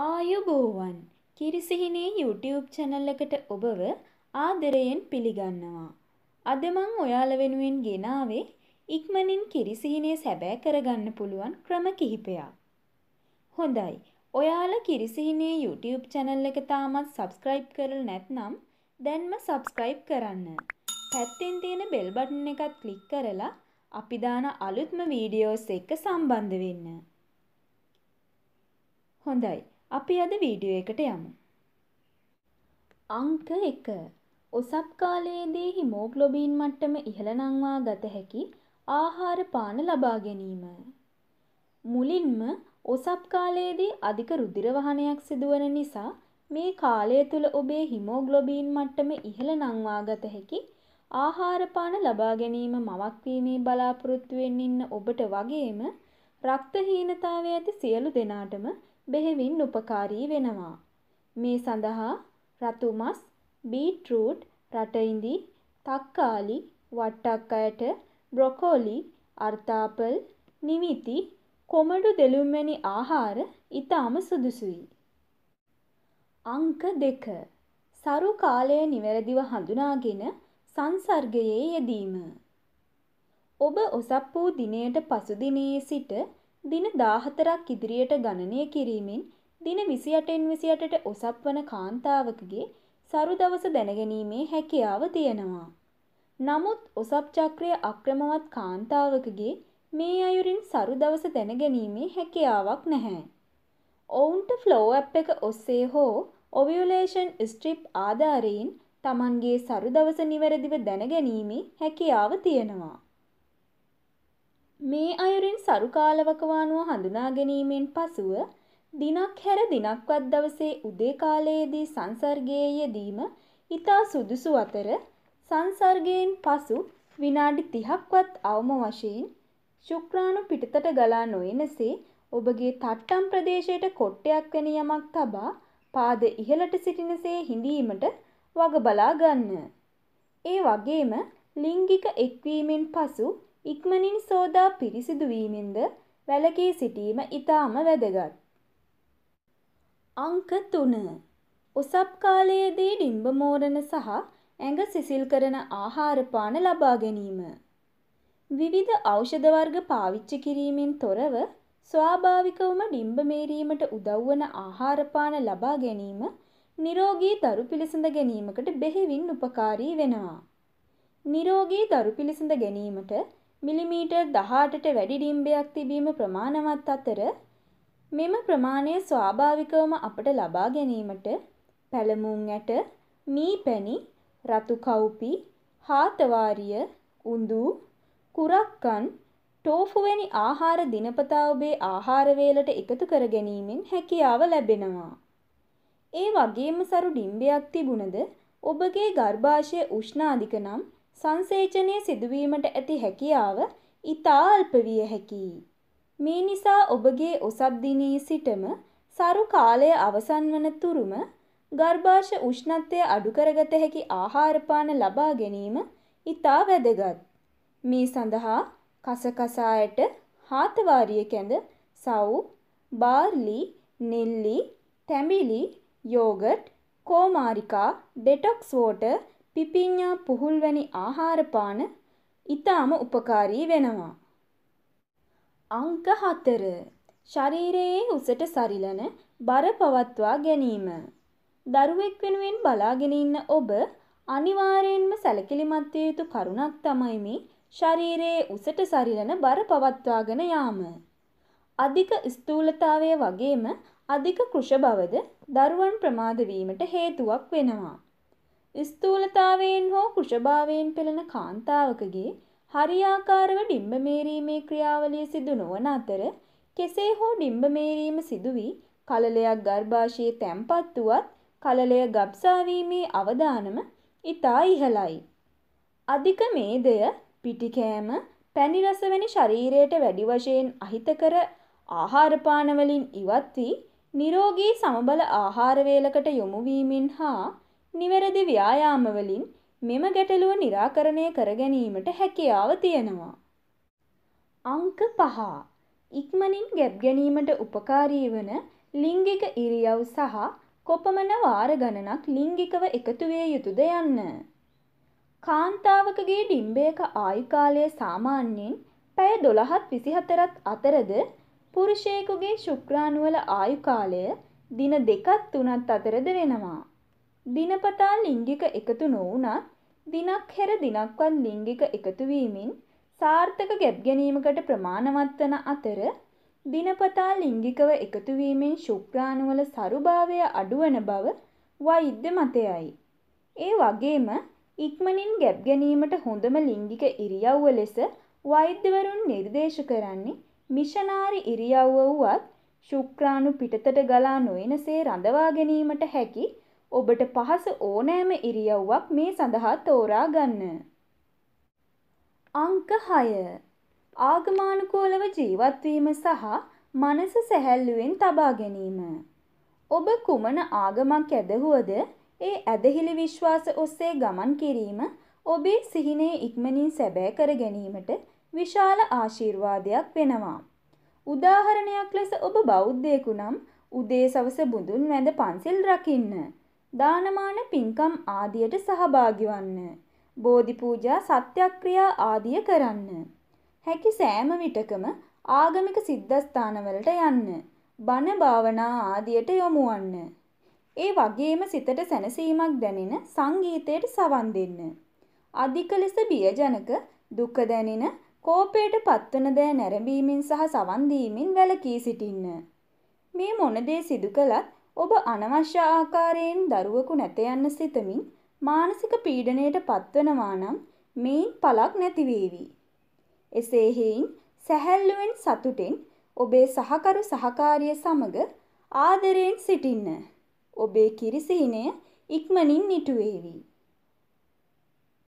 ආයුබෝවන් කිරිසිහිනේ YouTube channel එකට ඔබව ආදරයෙන් පිළිගන්නවා. අද මම ඔයාලා වෙනුවෙන් ගෙනාවේ ඉක්මනින් කිරිසිහිනේ සැබෑ කරගන්න පුළුවන් ක්‍රම කිහිපයක්. හොඳයි. ඔයාලා කිරිසිහිනේ YouTube channel එක තාමත් subscribe කරලා නැත්නම් දැන්ම subscribe කරන්න. පැත්තෙන් තියෙන bell button එකත් click කරලා අපි දාන අලුත්ම වීඩියෝස් එක්ක සම්බන්ධ වෙන්න. හොඳයි. අපි අද වීඩියෝ එකට යමු. අංක 1. ඔසප් කාලයේදී හිමෝග්ලොබින් මට්ටම ඉහළ නංවා ගත හැකි ආහාර පාන ලබා ගැනීම. මුලින්ම ඔසප් කාලයේදී අධික රුධිර වහනයක් සිදුවන නිසා මේ කාලය තුල ඔබේ හිමෝග්ලොබින් මට්ටම ඉහළ නංවා ගත හැකි ආහාර පාන ලබා ගැනීම මවක්වීමේ බලාපොරොත්තු වෙන්න ඉන්න ඔබට වගේම රක්තහීනතාවය ඇති සියලු දෙනාටම බෙහෙවින් උපකාරී වෙනවා. මේ සඳහා රතු මස්, බීට්‍රූට්, රටඉඳි, තක්කාලි, වට්ටක් අයට, බ්‍රොකෝලි, අර්ථාපල්, නිමිති, කොමඩු දෙලුම්වැනි ආහාර ඉතාම සුදුසුයි. අංක දෙක සරු කාලය නිවැරදිව හඳුනාගෙන සංසර්ගයේ යෙදීම. ඔබ ඔසප් වූ දිනයට පසු දිනයේ සිට දින 14ක් ඉදිරියට ගණනය කිරීමෙන් දින 28න් 28ට ඔසප්වන කාන්තාවකගේ සරු දවස දැනගැනීමේ හැකියාව තියෙනවා. නමුත් ඔසප් චක්‍රය අක්‍රමවත් කාන්තාවකගේ මේ අයුරින් සරු දවස දැනගැනීමේ හැකියාවක් නැහැ. ඔවුන්ට ෆ්ලෝ ඇප් එක ඔස්සේ හෝ ඔවියුලේෂන් ස්ට්‍රිප් ආධාරයෙන් තමන්ගේ සරු දවස නිවැරදිව දැනගැනීමේ හැකියාව තියෙනවා. මේ අයුරින් සරු කාලවකවානුව හඳුනා ගැනීමෙන් පසුව දිනක් හැර දිනක්වත් දවසේ උදේ කාලයේදී සංසර්ගයේ යෙදීම ඊතා සුදුසු අතර සංසර්ගයෙන් පසු විනාඩි 30ක්වත් අවම වශයෙන් ශුක්‍රාණු පිටතට ගලා නොයනසේ ඔබගේ තට්ටම් ප්‍රදේශයට කොට්ටයක් වෙන යමක් තබා පාද ඉහළට සිටිනසේ හිඳීමට වග බලා ගන්න. ඒ වගේම ලිංගික එක්වීමෙන් පසු ඉක්මනින් සෝදා පිරිසිදු වීමෙන්ද වැළකී සිටීම ඉතාම වැදගත්. අංක 3. ඔසප් කාලයේදී ඩිම්බ මෝරන සහ ඇඟ සිසිල් කරන ආහාර පාන ලබා ගැනීම. විවිධ ඖෂධ වර්ග පාවිච්චි කිරීමෙන් තොරව ස්වාභාවිකවම ඩිම්බ මේරීමට උදව් වන ආහාර පාන ලබා ගැනීම නිරෝගී දරු පිළිසඳ ගැනීමකට බෙහෙවින් උපකාරී වෙනවා. නිරෝගී දරු පිළිසඳ ගැනීමට මිලිමීටර් 18ට වැඩි ඩිම්බයක් තිබීම ප්‍රමාණවත් අතර මෙම ප්‍රමාණය ස්වාභාවිකවම අපට ලබා ගැනීමට පැලමුම් ඇට, මීපැණි, රතු කවුපි, හාතවාරිය, උඳු, කුරක්කන්, ටෝෆු වැනි ආහාර දිනපතා ඔබේ ආහාර වේලට එකතු කර ගැනීමෙන් හැකියාව ලැබෙනවා. ඒ වගේම සරු ඩිම්බයක් තිබුණද ඔබගේ ගර්භාෂය උෂ්ණ අධික නම් සංසේචනය සිදුවීමට ඇති හැකියාව ඉතා අල්ප විය හැකියි. මේ නිසා ඔබගේ ඔසප් දිනේ සිටම සරු කාලය අවසන් වන තුරුම ගර්භාෂ උෂ්ණත්වය අඩු කරගත හැකි ආහාරපාන ලබා ගැනීම ඉතා වැදගත්. මේ සඳහා කසකසායට හාතවාරිය කැඳ සව් බාර්ලි නෙල්ලි තැඹිලි යෝගට් කෝමාරිකා ඩෙටොක්ස් වෝටර් පිපිඤ්ඤා පුහුල් වැනි ආහාර පාන ඊටාම උපකාරී වෙනවා. අංක 4 ශරීරයේ උසට සරිලන බර පවත්වා ගැනීම. දරුවෙක් වෙනුවෙන් බලාගෙන ඉන්න ඔබ අනිවාර්යයෙන්ම සැලකිලිමත් විය යුතු කරුණක් තමයි මේ ශරීරයේ උසට සරිලන බර පවත්වාගෙන යාම. අධික ස්ථූලතාවය වගේම අධික කෘෂ බවද දරුවන් ප්‍රමාද වීමට හේතුවක් වෙනවා. ස්ථූලතාවයෙන් හෝ කුෂභාවයෙන් පෙළෙන කාන්තාවකගේ හරියාකාරව ඩිම්බ මේරීමේ ක්‍රියාවලිය සිදු නොවන අතර කෙසේ හෝ ඩිම්බ මේරීම සිදු වී කලලයක් ගර්භාෂයේ තැම්පත් වුවත් කලලය ගබ්සාවීමේ අවදානම ඊතා ඉහළයි. අධික මේදය පිටිකෑම පැණි රස වැනි ශරීරයට වැඩි වශයෙන් අහිතකර ආහාර පාන වලින් ඉවත් වී නිරෝගී සමබල ආහාර වේලකට යොමු වීමෙන් හා නිවැරදි ව්‍යායාමවලින් මෙම ගැටලුව නිරාකරණය කර ගැනීමට හැකියාව තියෙනවා. අංක පහ ඉක්මනින් ගැබ් ගැනීමට උපකාරී වන ලිංගික ඉරියව් සහ කොපමණ වාර ගණනක් ලිංගිකව එකතු විය යුතුද යන්න. කාන්තාවකගේ ඩිම්බයක ආයු කාලය සාමාන්‍යයෙන් පැය 12-24ත් අතරද පුරුෂයෙකුගේ ශුක්‍රාණුවල ආයු කාලය දින 2-3ත් අතරද වෙනවා. දිනපතා ලිංගික එකතු නොවුනත් දිනක් හෙර දිනක්වත් ලිංගික එකතුවීමෙන් සාර්ථක ගැබ් ගැනීමකට ප්‍රමාණවත් වන අතර දිනපතා ලිංගිකව එකතුවීමෙන් ශුක්‍රාණුවල සරුභාවය අඩුවන බව වෛද්‍ය මතයයි. ඒ වගේම ඉක්මනින් ගැබ් ගැනීමට හොඳම ලිංගික ඉරියව්ව ලෙස වෛද්‍යවරුන් නිර්දේශ කරන්නේ මිෂනාරි ඉරියව්ව වුවත් ශුක්‍රාණු පිටතට ගලා නොයනසේ රඳවා ගැනීමට හැකි ඔබට පහස ඕනෑම ඉරියව්වක් මේ සඳහා තෝරා ගන්න. අංක 6. ආගමානුකූලව ජීවත් වීම සහ මනස සැහැල්ලුවෙන් තබා ගැනීම. ඔබ කුමන ආගමක් ඇදහුවද ඒ ඇදහිලි විශ්වාස ඔස්සේ ගමන් කිරීම ඔබේ සිහිනේ ඉක්මනින් සැබෑ කර ගැනීමට විශාල ආශිර්වාදයක් වෙනවා. උදාහරණයක් ලෙස ඔබ බෞද්ධයෙකු නම් උදේ සවස බුදුන් වැඳ පන්සිල් රකින්න. දානමාන පින්කම් ආදියට සහභාගි වන්න. බෝධි පූජා සත්‍යක්‍රියා ආදිය කරන්න. හැකි සෑම විටකම ආගමික සිද්ධස්ථානවලට යන්න. බණ භාවනා ආදියට යොමු වන්න. ඒ වගේම සිතට සැනසීමක් දැනෙන සංගීතයට සවන් දෙන්න. අධික ලෙස බියජනක දුක දැනෙන කෝපයට පත්වන දෑ නැරඹීමෙන් සහ සවන් දීමෙන් වැළකී සිටින්න. මේ මොන දේ සිදු කළත් ඔබ අනවශ්‍ය ආකාරයෙන් දරුවෙකු නැත යන්න සිතමින් මානසික පීඩණයට පත්වනවා නම් මේන් පලක් නැති වේවි. එසේ හේයින් සැහැල්ලුවෙන් සතුටෙන් ඔබේ සහකරු සහකාරිය සමග ආදරයෙන් සිටින්න. ඔබේ කිරිසිහිනය ඉක්මනින් නිටුවේවි.